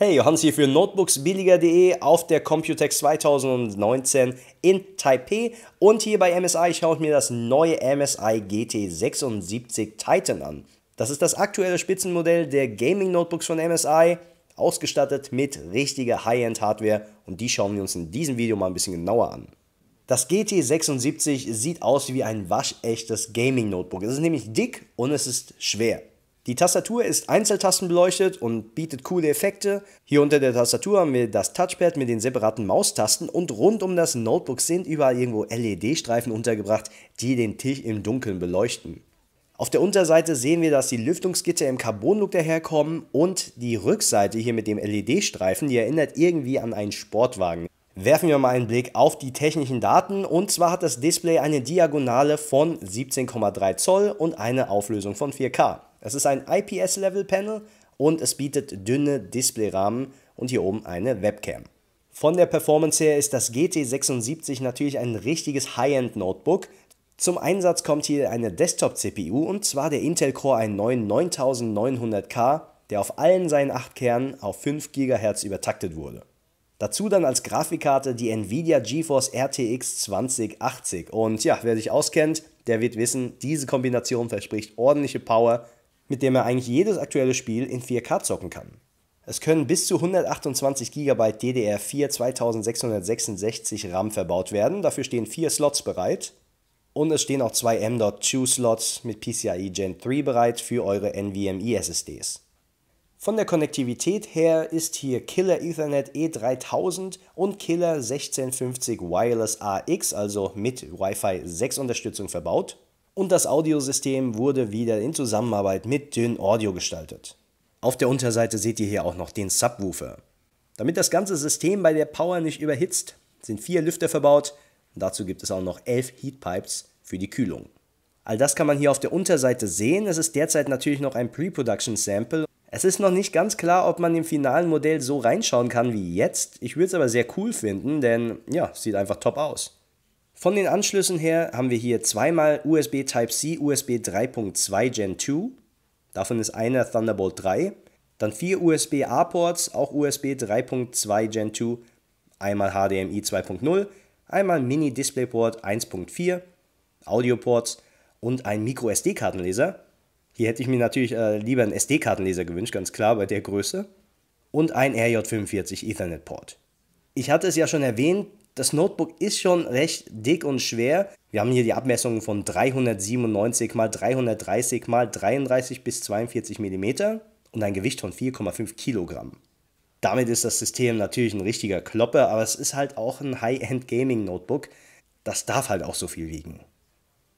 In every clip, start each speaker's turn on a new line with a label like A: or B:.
A: Hey, Johannes hier für notebooksbilliger.de auf der Computex 2019 in Taipei und hier bei MSI schaue ich mir das neue MSI GT76 Titan an. Das ist das aktuelle Spitzenmodell der Gaming Notebooks von MSI, ausgestattet mit richtiger High-End Hardware und die schauen wir uns in diesem Video mal ein bisschen genauer an. Das GT76 sieht aus wie ein waschechtes Gaming Notebook. Es ist nämlich dick und es ist schwer. Die Tastatur ist einzeltastenbeleuchtet und bietet coole Effekte. Hier unter der Tastatur haben wir das Touchpad mit den separaten Maustasten und rund um das Notebook sind überall irgendwo LED-Streifen untergebracht, die den Tisch im Dunkeln beleuchten. Auf der Unterseite sehen wir, dass die Lüftungsgitter im Carbon-Look daherkommen und die Rückseite hier mit dem LED-Streifen, die erinnert irgendwie an einen Sportwagen. Werfen wir mal einen Blick auf die technischen Daten und zwar hat das Display eine Diagonale von 17,3 Zoll und eine Auflösung von 4K. Es ist ein IPS-Level-Panel und es bietet dünne Displayrahmen und hier oben eine Webcam. Von der Performance her ist das GT76 natürlich ein richtiges High-End-Notebook. Zum Einsatz kommt hier eine Desktop-CPU und zwar der Intel Core i9 9900K, der auf allen seinen 8 Kernen auf 5 GHz übertaktet wurde. Dazu dann als Grafikkarte die Nvidia GeForce RTX 2080. Und ja, wer sich auskennt, der wird wissen, diese Kombination verspricht ordentliche Power mit dem er eigentlich jedes aktuelle Spiel in 4K zocken kann. Es können bis zu 128 GB DDR4 2666 RAM verbaut werden. Dafür stehen vier Slots bereit. Und es stehen auch zwei M.2-Slots mit PCIe Gen 3 bereit für eure NVMe-SSDs. Von der Konnektivität her ist hier Killer Ethernet E3000 und Killer 1650 Wireless AX, also mit Wi-Fi 6 Unterstützung verbaut und das Audiosystem wurde wieder in Zusammenarbeit mit Dyn Audio gestaltet. Auf der Unterseite seht ihr hier auch noch den Subwoofer. Damit das ganze System bei der Power nicht überhitzt, sind vier Lüfter verbaut und dazu gibt es auch noch elf Heatpipes für die Kühlung. All das kann man hier auf der Unterseite sehen. Es ist derzeit natürlich noch ein Pre-Production-Sample. Es ist noch nicht ganz klar, ob man im finalen Modell so reinschauen kann wie jetzt. Ich würde es aber sehr cool finden, denn ja, sieht einfach top aus. Von den Anschlüssen her haben wir hier zweimal USB Type-C, USB 3.2 Gen 2, davon ist einer Thunderbolt 3, dann vier USB-A-Ports, auch USB 3.2 Gen 2, einmal HDMI 2.0, einmal Mini DisplayPort 1.4, Audio-Ports und ein Micro SD-Kartenleser. Hier hätte ich mir natürlich äh, lieber einen SD-Kartenleser gewünscht, ganz klar bei der Größe. Und ein RJ45 Ethernet-Port. Ich hatte es ja schon erwähnt, das Notebook ist schon recht dick und schwer. Wir haben hier die Abmessungen von 397 x 330 x 33 bis 42 mm und ein Gewicht von 4,5 Kilogramm. Damit ist das System natürlich ein richtiger Klopper, aber es ist halt auch ein High-End Gaming Notebook. Das darf halt auch so viel wiegen.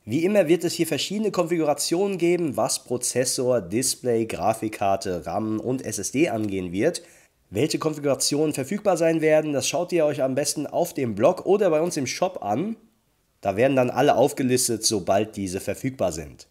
A: Wie immer wird es hier verschiedene Konfigurationen geben, was Prozessor, Display, Grafikkarte, RAM und SSD angehen wird. Welche Konfigurationen verfügbar sein werden, das schaut ihr euch am besten auf dem Blog oder bei uns im Shop an. Da werden dann alle aufgelistet, sobald diese verfügbar sind.